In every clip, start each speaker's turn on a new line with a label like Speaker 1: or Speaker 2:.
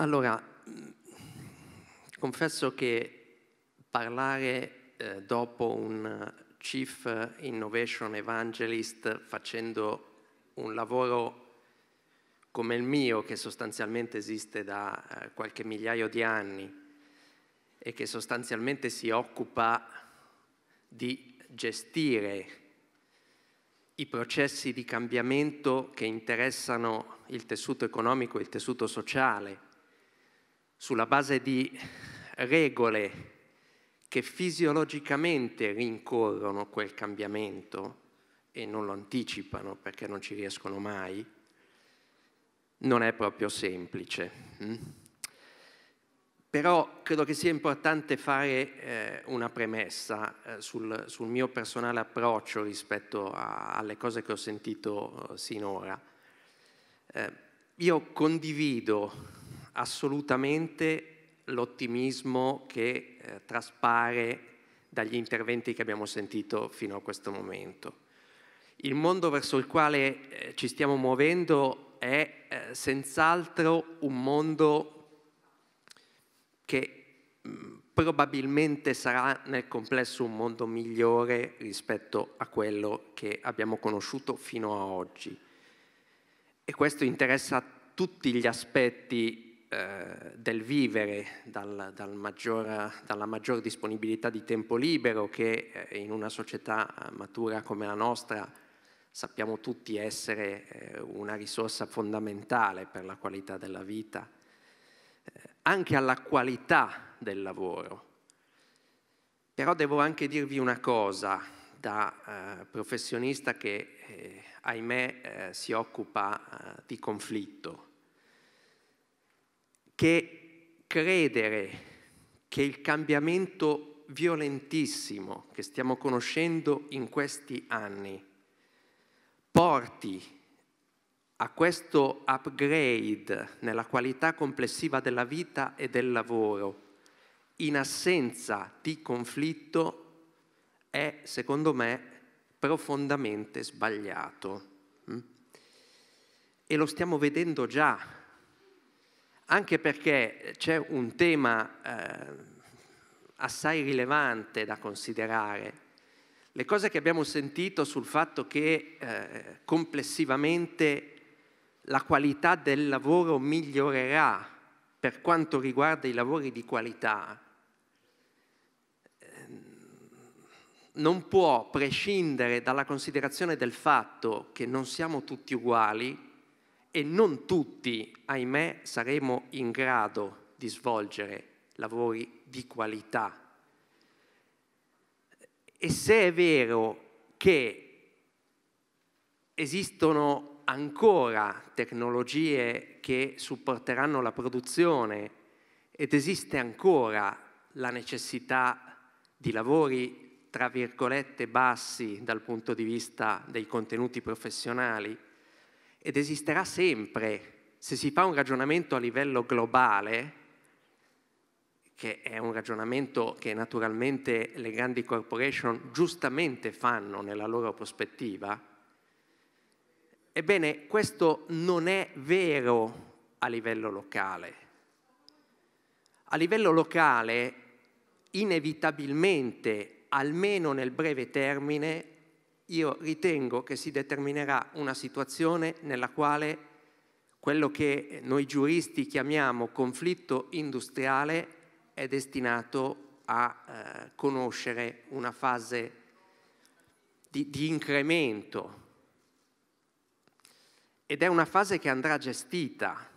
Speaker 1: Allora, mm, confesso che parlare eh, dopo un Chief Innovation Evangelist facendo un lavoro come il mio, che sostanzialmente esiste da eh, qualche migliaio di anni e che sostanzialmente si occupa di gestire i processi di cambiamento che interessano il tessuto economico e il tessuto sociale sulla base di regole che fisiologicamente rincorrono quel cambiamento e non lo anticipano perché non ci riescono mai, non è proprio semplice. Mm? Però credo che sia importante fare eh, una premessa eh, sul, sul, mio personale approccio rispetto a, alle cose che ho sentito uh, sinora. Eh, io condivido assolutamente l'ottimismo che eh, traspare dagli interventi che abbiamo sentito fino a questo momento. Il mondo verso il quale eh, ci stiamo muovendo è eh, senz'altro un mondo che mh, mm, probabilmente sarà nel complesso un mondo migliore rispetto a quello che abbiamo conosciuto fino a oggi. E questo interessa tutti gli aspetti eh, del vivere, dal, dal maggior, dalla maggior disponibilità di tempo libero che eh, in una società eh, matura come la nostra sappiamo tutti essere una risorsa fondamentale per la qualità della vita, anche alla qualità del lavoro. Però devo anche dirvi una cosa da professionista che, ahimè, si occupa di conflitto che credere che il cambiamento violentissimo che stiamo conoscendo in questi anni porti a questo upgrade nella qualità complessiva della vita e del lavoro in assenza di conflitto è, secondo me, profondamente sbagliato. Mm? E lo stiamo vedendo già anche perché c'è un tema eh, assai rilevante da considerare. Le cose che abbiamo sentito sul fatto che eh, complessivamente la qualità del lavoro migliorerà per quanto riguarda i lavori di qualità, ehm, non può prescindere dalla considerazione del fatto che non siamo tutti uguali e non tutti, ahimè, saremo in grado di svolgere lavori di qualità. E se è vero che esistono ancora tecnologie che supporteranno la produzione ed esiste ancora la necessità di lavori, tra virgolette, bassi dal punto di vista dei contenuti professionali, ed esisterà sempre se si fa un ragionamento a livello globale, che è un ragionamento che naturalmente le grandi corporation giustamente fanno nella loro prospettiva, ebbene questo non è vero a livello locale. A livello locale, inevitabilmente, almeno nel breve termine, io ritengo che si determinerà una situazione nella quale quello che noi giuristi chiamiamo conflitto industriale è destinato a eh, conoscere una fase di, di incremento ed è una fase che andrà gestita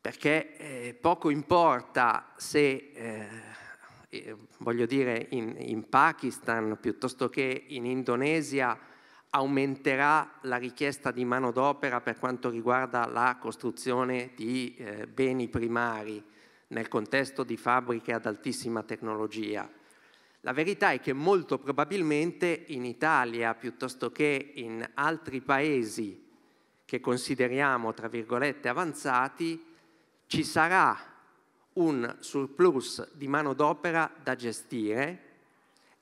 Speaker 1: perché eh, poco importa se eh, eh, voglio dire, in, in Pakistan piuttosto che in Indonesia aumenterà la richiesta di manodopera per quanto riguarda la costruzione di eh, beni primari nel contesto di fabbriche ad altissima tecnologia. La verità è che molto probabilmente in Italia piuttosto che in altri paesi che consideriamo tra virgolette avanzati ci sarà un surplus di manodopera da gestire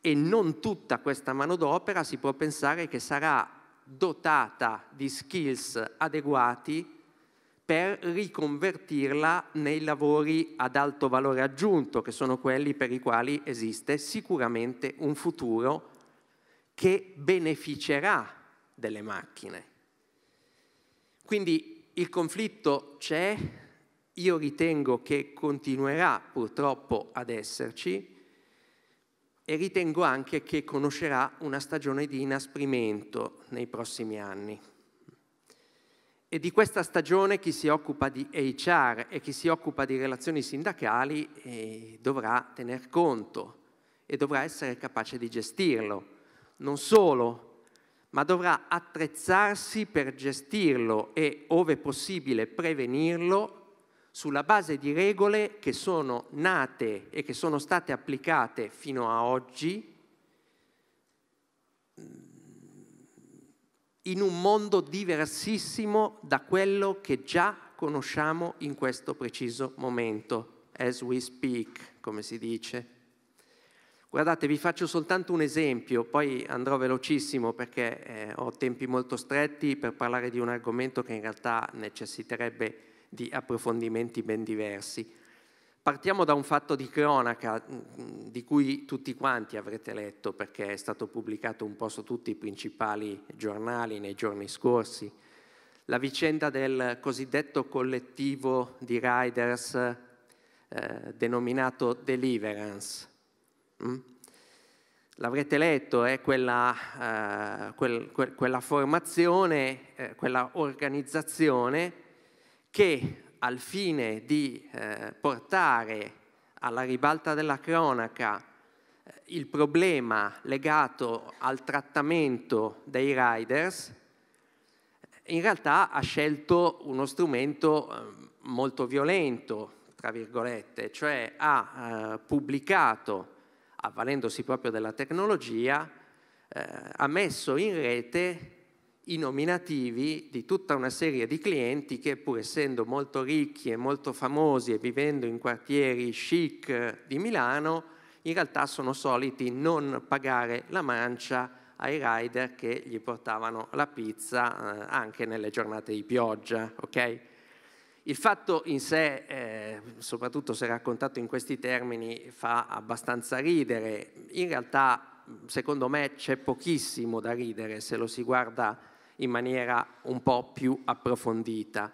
Speaker 1: e non tutta questa manodopera si può pensare che sarà dotata di skills adeguati per riconvertirla nei lavori ad alto valore aggiunto, che sono quelli per i quali esiste sicuramente un futuro che beneficerà delle macchine. Quindi il conflitto c'è, io ritengo che continuerà purtroppo ad esserci e ritengo anche che conoscerà una stagione di inasprimento nei prossimi anni. E di questa stagione chi si occupa di HR e chi si occupa di relazioni sindacali eh, dovrà tener conto e dovrà essere capace di gestirlo. Non solo, ma dovrà attrezzarsi per gestirlo e, ove possibile, prevenirlo sulla base di regole che sono nate e che sono state applicate fino a oggi mm, in un mondo diversissimo da quello che già conosciamo in questo preciso momento, as we speak, come si dice. Guardate, vi faccio soltanto un esempio, poi andrò velocissimo perché eh, ho tempi molto stretti per parlare di un argomento che in realtà necessiterebbe di approfondimenti ben diversi. Partiamo da un fatto di cronaca mm, mm, di cui tutti quanti avrete letto perché è stato pubblicato un po' su tutti i principali giornali nei giorni scorsi. La vicenda del cosiddetto collettivo di riders eh, denominato Deliverance. Mm? L'avrete letto, è eh, quella, eh, quel, quel, quella, formazione, eh, quella organizzazione che al fine di eh, portare alla ribalta della cronaca eh, il problema legato al trattamento dei riders, in realtà ha scelto uno strumento ehm, molto violento, tra virgolette, cioè ha eh, pubblicato, avvalendosi proprio della tecnologia, eh, ha messo in rete i nominativi di tutta una serie di clienti che pur essendo molto ricchi e molto famosi e vivendo in quartieri chic di Milano, in realtà sono soliti non pagare la mancia ai rider che gli portavano la pizza eh, anche nelle giornate di pioggia. Okay? Il fatto in sé, eh, soprattutto se raccontato in questi termini, fa abbastanza ridere. In realtà, secondo me, c'è pochissimo da ridere se lo si guarda in maniera un po' più approfondita.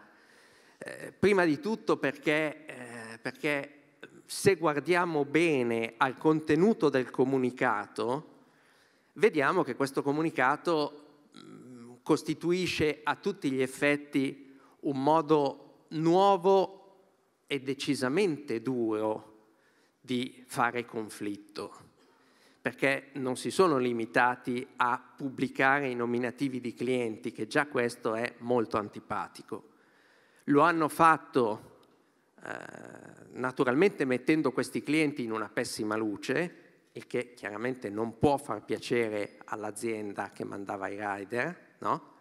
Speaker 1: Eh, prima di tutto perché, eh, perché se guardiamo bene al contenuto del comunicato, vediamo che questo comunicato mm, costituisce a tutti gli effetti un modo nuovo e decisamente duro di fare conflitto perché non si sono limitati a pubblicare i nominativi di clienti, che già questo è molto antipatico. Lo hanno fatto eh, naturalmente mettendo questi clienti in una pessima luce, il che chiaramente non può far piacere all'azienda che mandava i rider, no?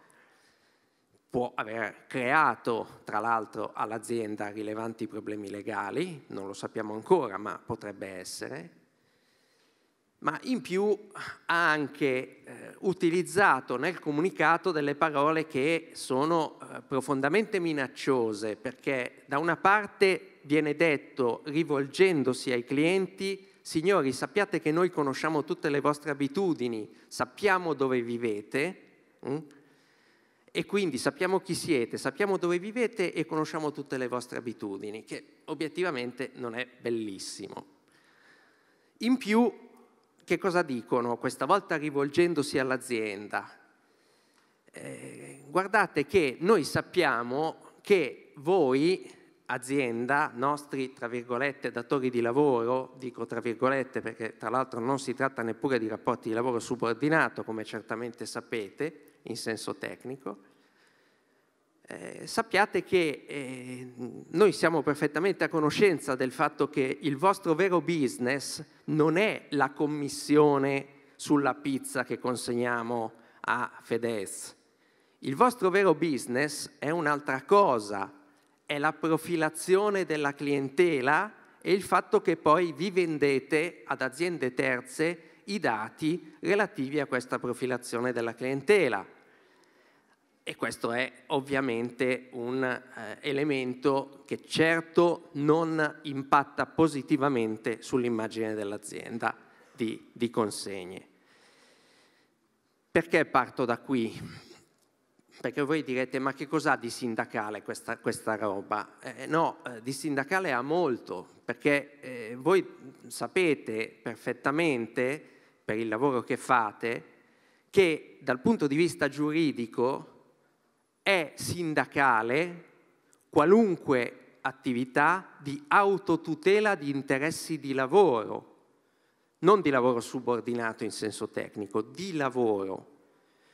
Speaker 1: può aver creato tra l'altro all'azienda rilevanti problemi legali, non lo sappiamo ancora, ma potrebbe essere, ma in più ha anche eh, utilizzato nel comunicato delle parole che sono eh, profondamente minacciose, perché da una parte viene detto, rivolgendosi ai clienti, signori sappiate che noi conosciamo tutte le vostre abitudini, sappiamo dove vivete, mh? Mm? e quindi sappiamo chi siete, sappiamo dove vivete e conosciamo tutte le vostre abitudini, che obiettivamente non è bellissimo. In più che cosa dicono questa volta rivolgendosi all'azienda? Eh, guardate che noi sappiamo che voi, azienda, nostri tra virgolette datori di lavoro, dico tra virgolette perché tra l'altro non si tratta neppure di rapporti di lavoro subordinato come certamente sapete in senso tecnico, eh, sappiate che eh, noi siamo perfettamente a conoscenza del fatto che il vostro vero business non è la commissione sulla pizza che consegniamo a Fedez. Il vostro vero business è un'altra cosa, è la profilazione della clientela e il fatto che poi vi vendete ad aziende terze i dati relativi a questa profilazione della clientela. E questo è ovviamente un eh, elemento che certo non impatta positivamente sull'immagine dell'azienda di, di consegne. Perché parto da qui? Perché voi direte, ma che cos'ha di sindacale questa, questa roba? Eh, no, eh, di sindacale ha molto, perché eh, voi sapete perfettamente, per il lavoro che fate, che dal punto di vista giuridico è sindacale qualunque attività di autotutela di interessi di lavoro, non di lavoro subordinato in senso tecnico, di lavoro.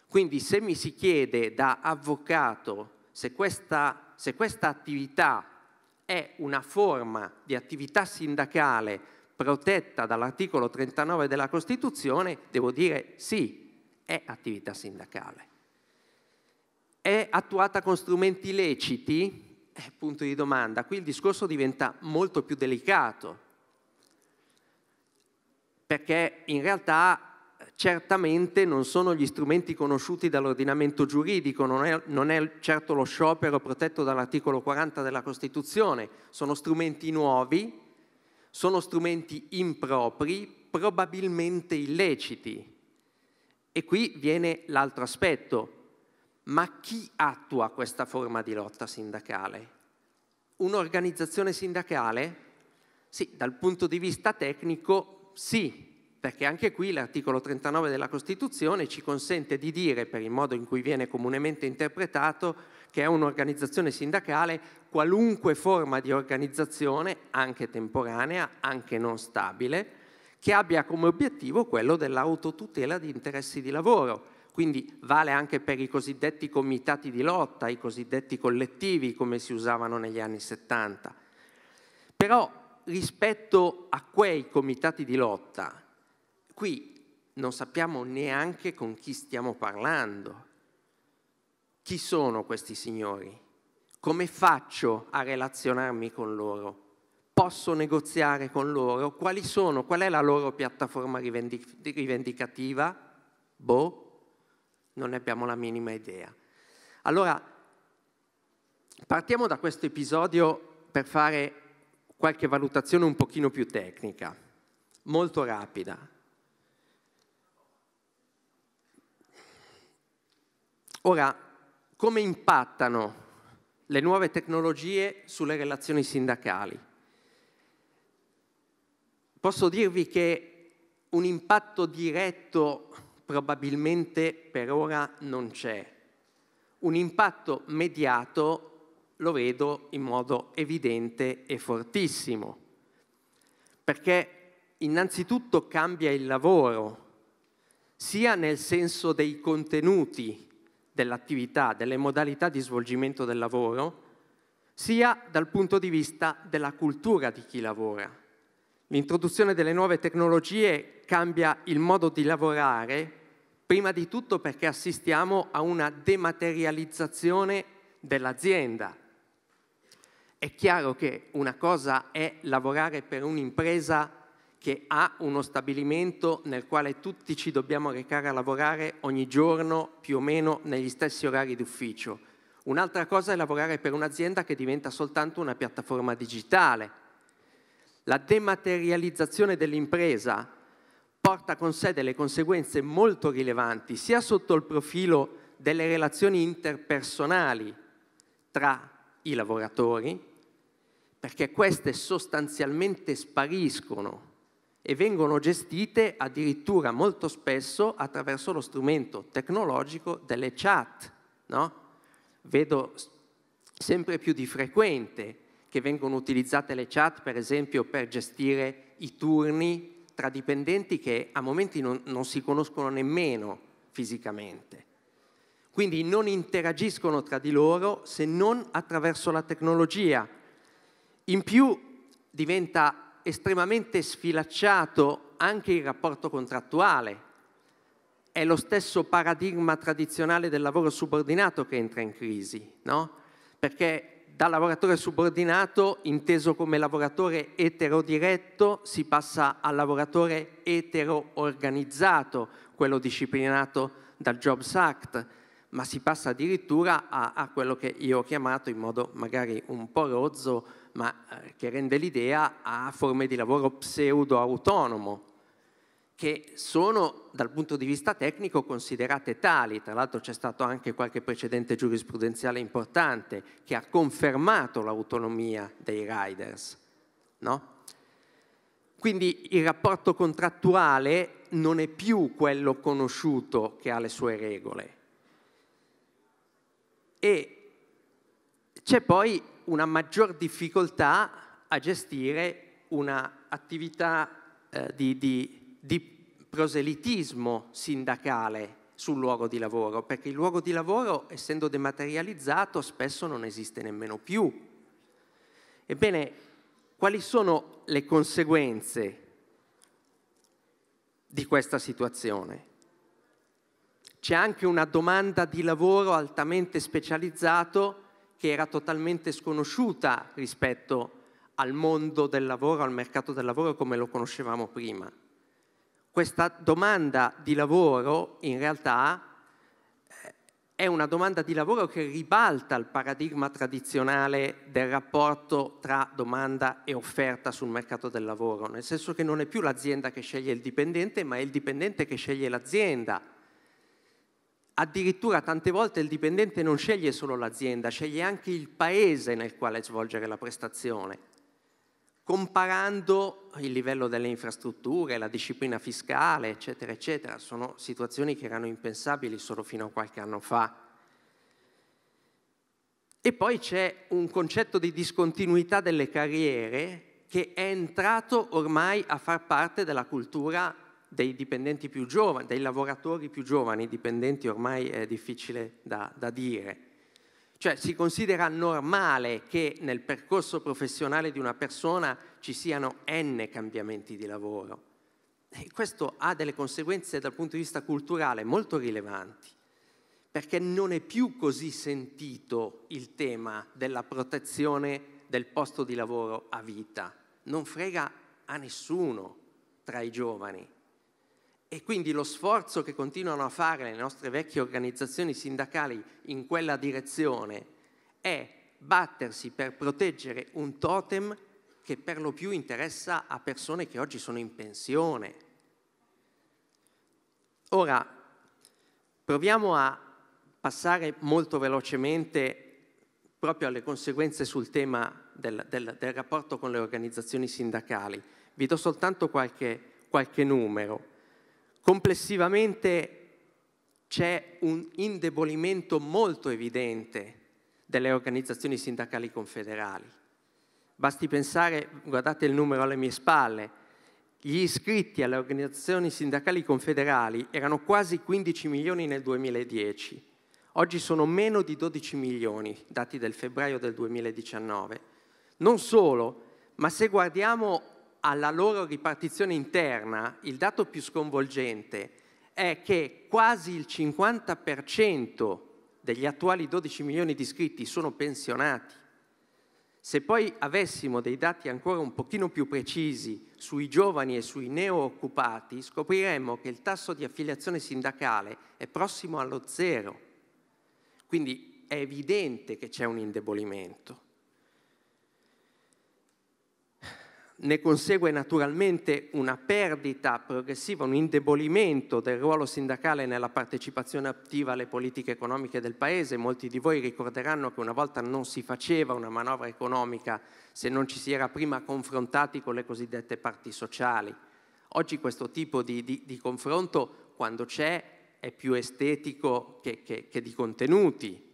Speaker 1: Quindi se mi si chiede da avvocato se questa, se questa attività è una forma di attività sindacale protetta dall'articolo 39 della Costituzione, devo dire sì, è attività sindacale è attuata con strumenti leciti? Eh, punto di domanda. Qui il discorso diventa molto più delicato, perché in realtà eh, certamente non sono gli strumenti conosciuti dall'ordinamento giuridico, non è, non è, certo lo sciopero protetto dall'articolo 40 della Costituzione, sono strumenti nuovi, sono strumenti impropri, probabilmente illeciti. E qui viene l'altro aspetto. Ma chi attua questa forma di lotta sindacale? Un'organizzazione sindacale? Sì, dal punto di vista tecnico sì, perché anche qui l'articolo 39 della Costituzione ci consente di dire, per il modo in cui viene comunemente interpretato, che è un'organizzazione sindacale qualunque forma di organizzazione, anche temporanea, anche non stabile, che abbia come obiettivo quello dell'autotutela di interessi di lavoro quindi vale anche per i cosiddetti comitati di lotta, i cosiddetti collettivi come si usavano negli anni 70. Però rispetto a quei comitati di lotta, qui non sappiamo neanche con chi stiamo parlando. Chi sono questi signori? Come faccio a relazionarmi con loro? Posso negoziare con loro? Quali sono? Qual è la loro piattaforma rivendic rivendicativa? Boh, non ne abbiamo la minima idea. Allora, partiamo da questo episodio per fare qualche valutazione un pochino più tecnica, molto rapida. Ora, come impattano le nuove tecnologie sulle relazioni sindacali? Posso dirvi che un impatto diretto probabilmente per ora non c'è. Un impatto mediato lo vedo in modo evidente e fortissimo, perché innanzitutto cambia il lavoro, sia nel senso dei contenuti dell'attività, delle modalità di svolgimento del lavoro, sia dal punto di vista della cultura di chi lavora. L'introduzione delle nuove tecnologie cambia il modo di lavorare Prima di tutto perché assistiamo a una dematerializzazione dell'azienda. È chiaro che una cosa è lavorare per un'impresa che ha uno stabilimento nel quale tutti ci dobbiamo recare a lavorare ogni giorno più o meno negli stessi orari d'ufficio. Un'altra cosa è lavorare per un'azienda che diventa soltanto una piattaforma digitale. La dematerializzazione dell'impresa porta con sé delle conseguenze molto rilevanti sia sotto il profilo delle relazioni interpersonali tra i lavoratori, perché queste sostanzialmente spariscono e vengono gestite addirittura molto spesso attraverso lo strumento tecnologico delle chat. No? Vedo sempre più di frequente che vengono utilizzate le chat, per esempio, per gestire i turni tra dipendenti che a momenti non, non si conoscono nemmeno fisicamente. Quindi non interagiscono tra di loro se non attraverso la tecnologia. In più diventa estremamente sfilacciato anche il rapporto contrattuale. È lo stesso paradigma tradizionale del lavoro subordinato che entra in crisi, no? Perché da lavoratore subordinato, inteso come lavoratore eterodiretto, si passa al lavoratore eteroorganizzato, quello disciplinato dal Jobs Act, ma si passa addirittura a, a, quello che io ho chiamato in modo magari un po' rozzo, ma eh, che rende l'idea a forme di lavoro pseudo-autonomo, che sono dal punto di vista tecnico considerate tali, tra l'altro c'è stato anche qualche precedente giurisprudenziale importante che ha confermato l'autonomia dei riders. No? Quindi il rapporto contrattuale non è più quello conosciuto che ha le sue regole. E c'è poi una maggior difficoltà a gestire un'attività eh, di, di di proselitismo sindacale sul luogo di lavoro, perché il luogo di lavoro, essendo dematerializzato, spesso non esiste nemmeno più. Ebbene, quali sono le conseguenze di questa situazione? C'è anche una domanda di lavoro altamente specializzato che era totalmente sconosciuta rispetto al mondo del lavoro, al mercato del lavoro come lo conoscevamo prima questa domanda di lavoro in realtà eh, è una domanda di lavoro che ribalta il paradigma tradizionale del rapporto tra domanda e offerta sul mercato del lavoro, nel senso che non è più l'azienda che sceglie il dipendente, ma è il dipendente che sceglie l'azienda. Addirittura tante volte il dipendente non sceglie solo l'azienda, sceglie anche il paese nel quale svolgere la prestazione comparando il livello delle infrastrutture, la disciplina fiscale, eccetera, eccetera. Sono situazioni che erano impensabili solo fino a qualche anno fa. E poi c'è un concetto di discontinuità delle carriere che è entrato ormai a far parte della cultura dei dipendenti più giovani, dei lavoratori più giovani, dipendenti ormai è difficile da, da dire. Cioè si considera normale che nel percorso professionale di una persona ci siano n cambiamenti di lavoro. E questo ha delle conseguenze dal punto di vista culturale molto rilevanti, perché non è più così sentito il tema della protezione del posto di lavoro a vita. Non frega a nessuno tra i giovani. E quindi lo sforzo che continuano a fare le nostre vecchie organizzazioni sindacali in quella direzione è battersi per proteggere un totem che per lo più interessa a persone che oggi sono in pensione. Ora, proviamo a passare molto velocemente proprio alle conseguenze sul tema del, del, del rapporto con le organizzazioni sindacali. Vi do soltanto qualche, qualche numero. Complessivamente c'è un indebolimento molto evidente delle organizzazioni sindacali confederali. Basti pensare, guardate il numero alle mie spalle, gli iscritti alle organizzazioni sindacali confederali erano quasi 15 milioni nel 2010, oggi sono meno di 12 milioni, dati del febbraio del 2019. Non solo, ma se guardiamo alla loro ripartizione interna, il dato più sconvolgente è che quasi il 50% degli attuali 12 milioni di iscritti sono pensionati. Se poi avessimo dei dati ancora un pochino più precisi sui giovani e sui neo-occupati, scopriremmo che il tasso di affiliazione sindacale è prossimo allo zero. Quindi è evidente che c'è un indebolimento. ne consegue naturalmente una perdita progressiva, un indebolimento del ruolo sindacale nella partecipazione attiva alle politiche economiche del Paese. Molti di voi ricorderanno che una volta non si faceva una manovra economica se non ci si era prima confrontati con le cosiddette parti sociali. Oggi questo tipo di, di, di confronto, quando c'è, è più estetico che, che, che di contenuti,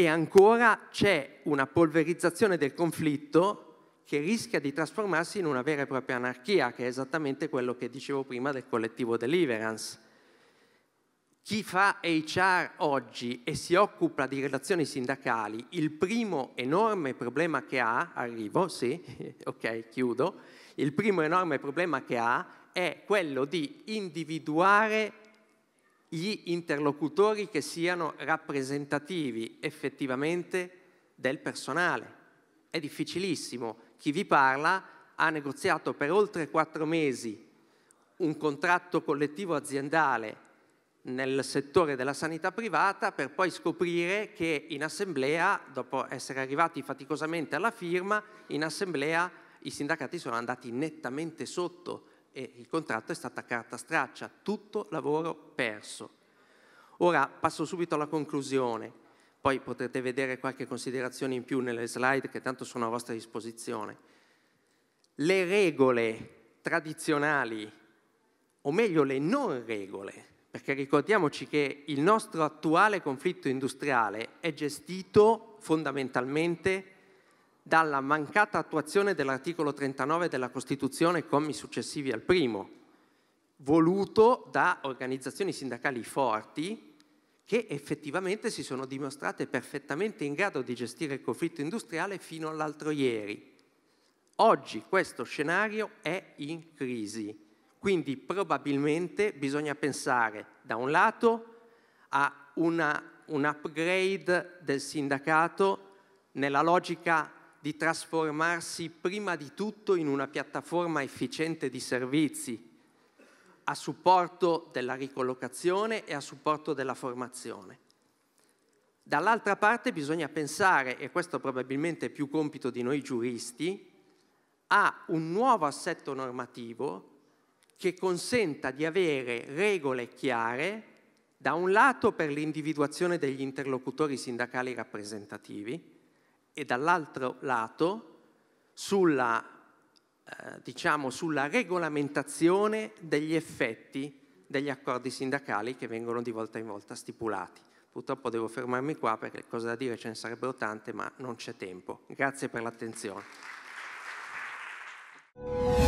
Speaker 1: e ancora c'è una polverizzazione del conflitto che rischia di trasformarsi in una vera e propria anarchia, che è esattamente quello che dicevo prima del collettivo deliverance. Chi fa HR oggi e si occupa di relazioni sindacali, il primo enorme problema che ha, arrivo, sì, ok, chiudo, il primo enorme problema che ha è quello di individuare gli interlocutori che siano rappresentativi effettivamente del personale. È difficilissimo. Chi vi parla ha negoziato per oltre quattro mesi un contratto collettivo aziendale nel settore della sanità privata per poi scoprire che in assemblea, dopo essere arrivati faticosamente alla firma, in assemblea i sindacati sono andati nettamente sotto e il contratto è stato a carta straccia, tutto lavoro perso. Ora passo subito alla conclusione, poi potrete vedere qualche considerazione in più nelle slide che tanto sono a vostra disposizione. Le regole tradizionali, o meglio le non regole, perché ricordiamoci che il nostro attuale conflitto industriale è gestito fondamentalmente dalla mancata attuazione dell'articolo 39 della Costituzione, commi successivi al primo, voluto da organizzazioni sindacali forti che effettivamente si sono dimostrate perfettamente in grado di gestire il conflitto industriale fino all'altro ieri. Oggi questo scenario è in crisi, quindi probabilmente bisogna pensare da un lato a una, un upgrade del sindacato nella logica di trasformarsi prima di tutto in una piattaforma efficiente di servizi a supporto della ricollocazione e a supporto della formazione. Dall'altra parte bisogna pensare, e questo probabilmente è più compito di noi giuristi, a un nuovo assetto normativo che consenta di avere regole chiare, da un lato per l'individuazione degli interlocutori sindacali rappresentativi, e dall'altro lato sulla, eh, diciamo, sulla regolamentazione degli effetti degli accordi sindacali che vengono di volta in volta stipulati. Purtroppo devo fermarmi qua perché cose da dire ce ne sarebbero tante, ma non c'è tempo. Grazie per l'attenzione.